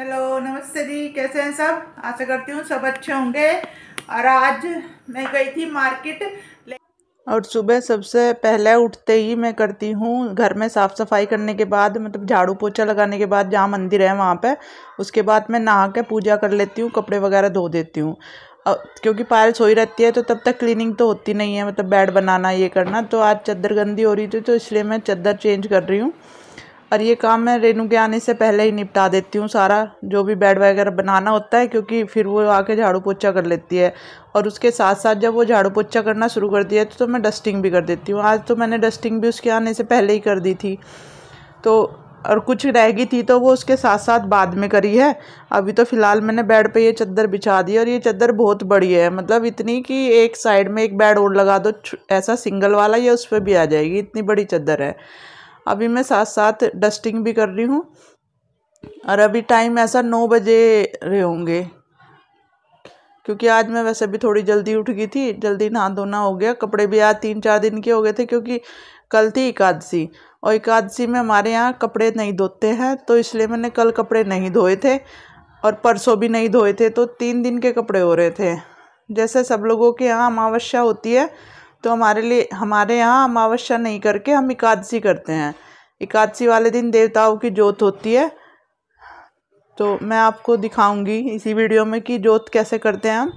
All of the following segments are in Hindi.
हेलो नमस्ते जी कैसे हैं सब आशा करती हूँ सब अच्छे होंगे और आज मैं गई थी मार्केट और सुबह सबसे पहले उठते ही मैं करती हूँ घर में साफ़ सफाई करने के बाद मतलब झाड़ू पोछा लगाने के बाद जहाँ मंदिर है वहाँ पे उसके बाद मैं नहा के पूजा कर लेती हूँ कपड़े वगैरह धो देती हूँ क्योंकि पायल सोई रहती है तो तब तक क्लीनिंग तो होती नहीं है मतलब बेड बनाना ये करना तो आज चद्दर गंदी हो रही थी तो इसलिए मैं चद्दर चेंज कर रही हूँ और ये काम मैं रेनू के आने से पहले ही निपटा देती हूँ सारा जो भी बेड वगैरह बनाना होता है क्योंकि फिर वो आके झाड़ू पोछा कर लेती है और उसके साथ साथ जब वो झाड़ू पोछा करना शुरू कर दिया तो, तो मैं डस्टिंग भी कर देती हूँ आज तो मैंने डस्टिंग भी उसके आने से पहले ही कर दी थी तो और कुछ रह गई थी तो वो उसके साथ साथ बाद में करी है अभी तो फ़िलहाल मैंने बेड पे ये चद्दर बिछा दी और ये चादर बहुत बड़ी है मतलब इतनी कि एक साइड में एक बेड और लगा दो ऐसा सिंगल वाला ये उस पर भी आ जाएगी इतनी बड़ी चादर है अभी मैं साथ साथ डस्टिंग भी कर रही हूँ और अभी टाइम ऐसा नौ बजे रहे होंगे क्योंकि आज मैं वैसे भी थोड़ी जल्दी उठ गई थी जल्दी नहा धोना हो गया कपड़े भी आज तीन चार दिन के हो गए थे क्योंकि कल थी एकादशी और एकादशी में हमारे यहाँ कपड़े नहीं धोते हैं तो इसलिए मैंने कल कपड़े नहीं धोए थे और परसों भी नहीं धोए थे तो तीन दिन के कपड़े हो रहे थे जैसे सब लोगों के यहाँ अमावस्या होती है तो हमारे लिए हमारे यहाँ अमावस्या नहीं करके हम एकादशी करते हैं एकादशी वाले दिन देवताओं की जोत होती है तो मैं आपको दिखाऊंगी इसी वीडियो में कि जोत कैसे करते हैं हम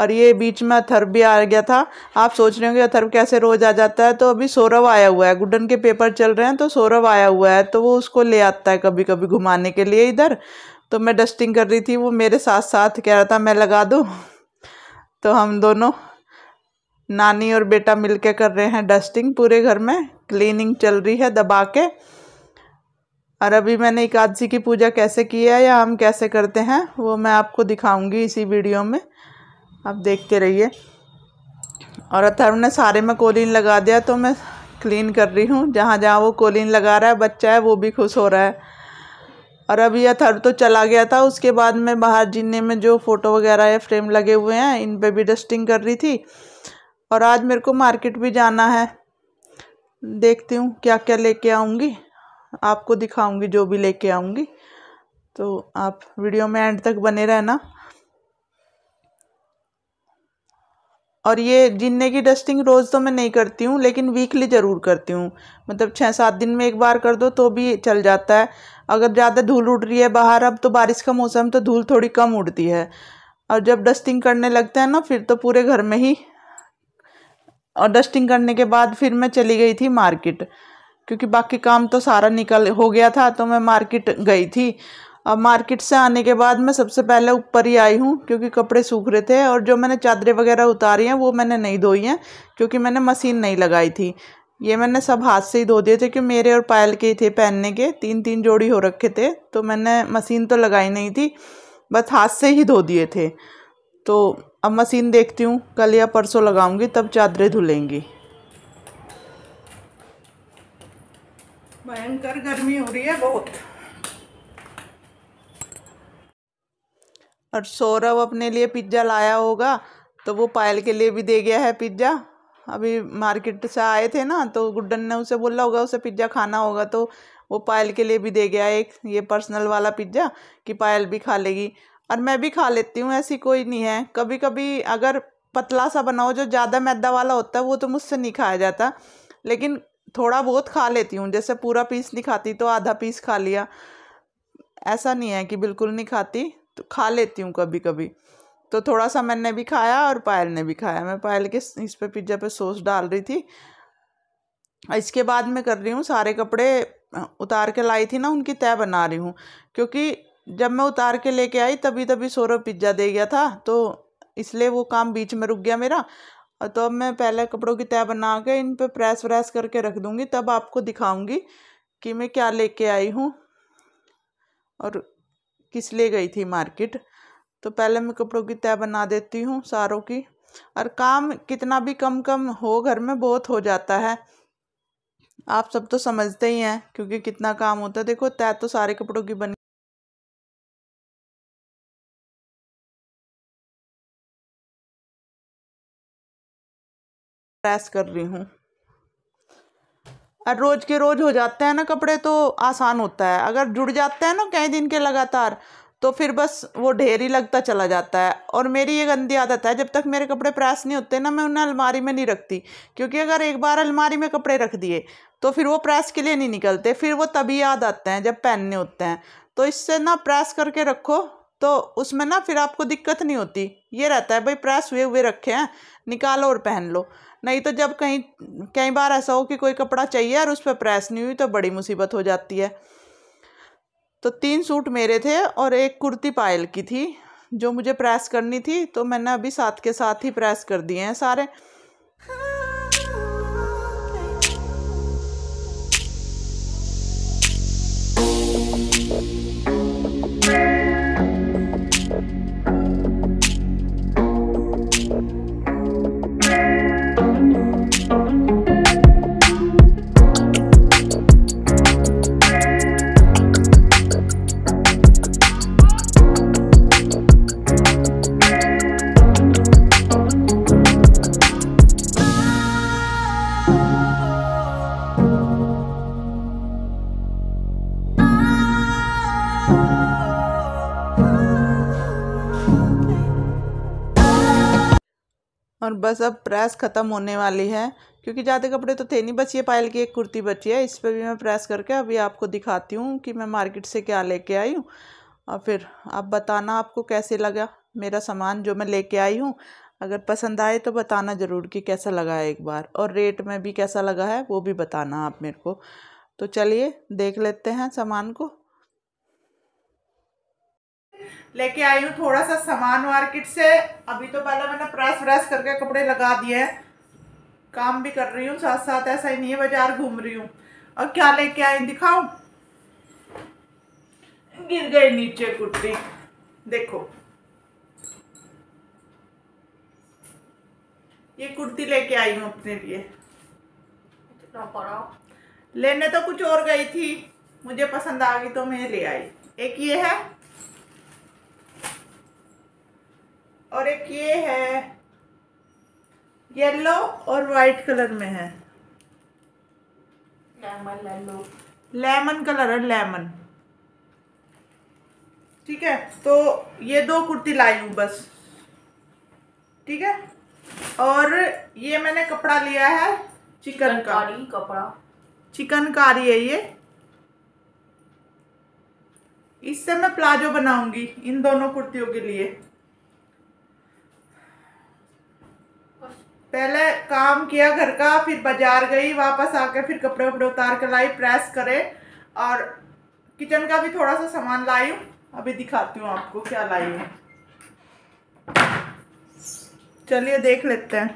और ये बीच में अथर्व भी आ गया था आप सोच रहे होंगे अथर्व कैसे रोज़ आ जाता है तो अभी सौरभ आया हुआ है गुडन के पेपर चल रहे हैं तो सौरभ आया हुआ है तो वो उसको ले आता है कभी कभी घुमाने के लिए इधर तो मैं डस्टिंग कर रही थी वो मेरे साथ साथ कह रहा था मैं लगा दूँ तो हम दोनों नानी और बेटा मिलके कर रहे हैं डस्टिंग पूरे घर में क्लीनिंग चल रही है दबा के और अभी मैंने एकादशी की पूजा कैसे की है या हम कैसे करते हैं वो मैं आपको दिखाऊंगी इसी वीडियो में आप देखते रहिए और अथर्व ने सारे में कोलिन लगा दिया तो मैं क्लीन कर रही हूँ जहाँ जहाँ वो कोलिन लगा रहा है बच्चा है वो भी खुश हो रहा है और अभी अथर्व तो चला गया था उसके बाद मैं बाहर जीने में जो फ़ोटो वगैरह या फ्रेम लगे हुए हैं इन पर भी डस्टिंग कर रही थी और आज मेरे को मार्केट भी जाना है देखती हूँ क्या क्या लेके आऊँगी आपको दिखाऊँगी जो भी लेके आऊँगी तो आप वीडियो में एंड तक बने रहना और ये जिन्ने की डस्टिंग रोज़ तो मैं नहीं करती हूँ लेकिन वीकली ज़रूर करती हूँ मतलब छः सात दिन में एक बार कर दो तो भी चल जाता है अगर ज़्यादा धूल उड़ रही है बाहर अब तो बारिश का मौसम तो धूल थोड़ी कम उड़ती है और जब डस्टिंग करने लगते हैं ना फिर तो पूरे घर में ही और डस्टिंग करने के बाद फिर मैं चली गई थी मार्केट क्योंकि बाकी काम तो सारा निकल हो गया था तो मैं मार्केट गई थी अब मार्केट से आने के बाद मैं सबसे पहले ऊपर ही आई हूँ क्योंकि कपड़े सूख रहे थे और जो मैंने चादरें वगैरह उतारी हैं वो मैंने नहीं धोई हैं क्योंकि मैंने मशीन नहीं लगाई थी ये मैंने सब हाथ से ही धो दिए थे क्योंकि मेरे और पायल के ही थे पहनने के तीन तीन जोड़ी हो रखे थे तो मैंने मशीन तो लगाई नहीं थी बस हाथ से ही धो दिए थे तो अब मशीन देखती हूँ कल या परसों लगाऊंगी तब चादरें धुलेंगी भयंकर गर्मी हो रही है बहुत और सौरभ अपने लिए पिज्ज़ा लाया होगा तो वो पायल के लिए भी दे गया है पिज्ज़ा अभी मार्केट से आए थे ना तो गुड्डन ने उसे बोला होगा उसे पिज्ज़ा खाना होगा तो वो पायल के लिए भी दे गया एक ये पर्सनल वाला पिज्ज़ा कि पायल भी खा लेगी और मैं भी खा लेती हूँ ऐसी कोई नहीं है कभी कभी अगर पतला सा बनाओ जो ज़्यादा मैदा वाला होता है वो तो मुझसे नहीं खाया जाता लेकिन थोड़ा बहुत खा लेती हूँ जैसे पूरा पीस नहीं खाती तो आधा पीस खा लिया ऐसा नहीं है कि बिल्कुल नहीं खाती तो खा लेती हूँ कभी कभी तो थोड़ा सा मैंने भी खाया और पायल ने भी खाया मैं पायल के इस पर पिज्ज़ा पे सॉस डाल रही थी इसके बाद मैं कर रही हूँ सारे कपड़े उतार के लाई थी ना उनकी तय बना रही हूँ क्योंकि जब मैं उतार के लेके आई तभी तभी सौरभ पिज्ज़ा दे गया था तो इसलिए वो काम बीच में रुक गया मेरा तो अब मैं पहले कपड़ों की तय बना के इन पर प्रेस व्रेस करके रख दूँगी तब आपको दिखाऊँगी कि मैं क्या लेके आई हूँ और किस ले गई थी मार्केट तो पहले मैं कपड़ों की तय बना देती हूँ सारों की और काम कितना भी कम कम हो घर में बहुत हो जाता है आप सब तो समझते ही हैं क्योंकि कितना काम होता है देखो तय तो सारे कपड़ों की बन प्रेस कर रही हूँ और रोज़ के रोज़ हो जाते हैं ना कपड़े तो आसान होता है अगर जुड़ जाते हैं ना कई दिन के लगातार तो फिर बस वो ढेर ही लगता चला जाता है और मेरी ये गंदी आदत है जब तक मेरे कपड़े प्रेस नहीं होते ना मैं उन्हें अलमारी में नहीं रखती क्योंकि अगर एक बार अलमारी में कपड़े रख दिए तो फिर वो प्रेस के लिए नहीं निकलते फिर वो तभी याद आते हैं जब पहनने होते हैं तो इससे ना प्रेस करके रखो तो उसमें ना फिर आपको दिक्कत नहीं होती ये रहता है भाई प्रेस हुए हुए रखे हैं निकालो और पहन लो नहीं तो जब कहीं कई बार ऐसा हो कि कोई कपड़ा चाहिए और उस पर प्रेस नहीं हुई तो बड़ी मुसीबत हो जाती है तो तीन सूट मेरे थे और एक कुर्ती पायल की थी जो मुझे प्रेस करनी थी तो मैंने अभी साथ के साथ ही प्रेस कर दिए हैं सारे और बस अब प्रेस ख़त्म होने वाली है क्योंकि ज़्यादा कपड़े तो थे नहीं बस ये पायल की एक कुर्ती बची है इस पर भी मैं प्रेस करके अभी आपको दिखाती हूँ कि मैं मार्केट से क्या लेके आई हूँ और फिर आप बताना आपको कैसे लगा मेरा सामान जो मैं लेके आई हूँ अगर पसंद आए तो बताना ज़रूर कि कैसा लगा है एक बार और रेट में भी कैसा लगा है वो भी बताना आप मेरे को तो चलिए देख लेते हैं सामान को लेके आई हूँ थोड़ा सा सामान मार्केट से अभी तो पहले मैंने प्रेस व्रेस करके कपड़े लगा दिए हैं काम भी कर रही हूँ साथ साथ ऐसा ही नहीं है बाजार घूम रही हूँ और क्या लेके आई दिखाऊ गिर गई नीचे कुर्ती देखो ये कुर्ती लेके आई हूँ अपने लिए लेने तो कुछ और गई थी मुझे पसंद आ गई तो मैं ले आई एक ये है और एक ये है येलो और वाइट कलर में है लेमन लेमन कलर है लेमन ठीक है तो ये दो कुर्ती लाई हूँ बस ठीक है और ये मैंने कपड़ा लिया है चिकन का कपड़ा चिकनकारी है ये इससे मैं प्लाजो बनाऊंगी इन दोनों कुर्तियों के लिए पहले काम किया घर का फिर बाजार गई वापस आके फिर कपड़े वपड़े उतार कर लाई प्रेस करे और किचन का भी थोड़ा सा सामान लाई हूँ अभी दिखाती हूँ आपको क्या लाई हूँ चलिए देख लेते हैं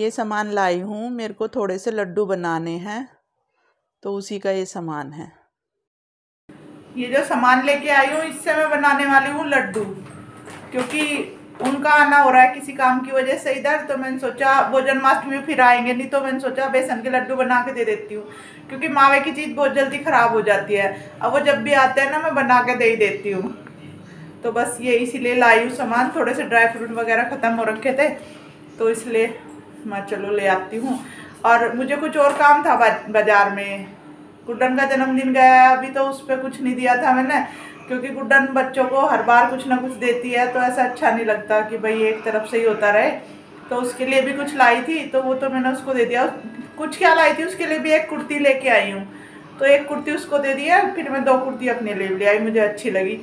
ये सामान लाई हूँ मेरे को थोड़े से लड्डू बनाने हैं तो उसी का ये सामान है ये जो सामान लेके आई हूँ इससे मैं बनाने वाली हूँ लड्डू क्योंकि उनका आना हो रहा है किसी काम की वजह से इधर तो मैंने सोचा वो जन्माष्टमी फिर आएंगे नहीं तो मैंने सोचा बेसन के लड्डू बना के दे देती हूँ क्योंकि मावे की चीज़ बहुत जल्दी ख़राब हो जाती है अब वो जब भी आते हैं ना मैं बना के दे ही देती हूँ तो बस ये इसीलिए लाई हूँ सामान थोड़े से ड्राई फ्रूट वगैरह ख़त्म हो रखे थे तो इसलिए मैं चलो ले आती हूँ और मुझे कुछ और काम था बाजार में कुटन का जन्मदिन गया अभी तो उस पर कुछ नहीं दिया था मैंने क्योंकि गुड्डन बच्चों को हर बार कुछ ना कुछ देती है तो ऐसा अच्छा नहीं लगता कि भाई एक तरफ से ही होता रहे तो उसके लिए भी कुछ लाई थी तो वो तो मैंने उसको दे दिया कुछ क्या लाई थी उसके लिए भी एक कुर्ती लेके आई हूँ तो एक कुर्ती उसको दे दिया फिर मैं दो कुर्ती अपने लिए ले आई मुझे अच्छी लगी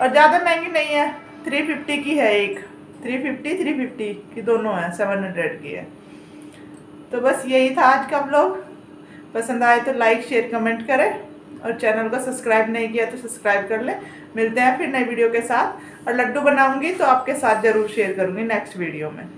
और ज़्यादा महंगी नहीं है थ्री फिफ्टी की है एक थ्री फिफ्टी थ्री फिफ्टी की दोनों है सेवन हंड्रेड की है तो बस यही था आज का ब्लॉग पसंद आए तो लाइक शेयर कमेंट करें और चैनल को सब्सक्राइब नहीं किया तो सब्सक्राइब कर ले मिलते हैं फिर नए वीडियो के साथ और लड्डू बनाऊंगी तो आपके साथ ज़रूर शेयर करूँगी नेक्स्ट वीडियो में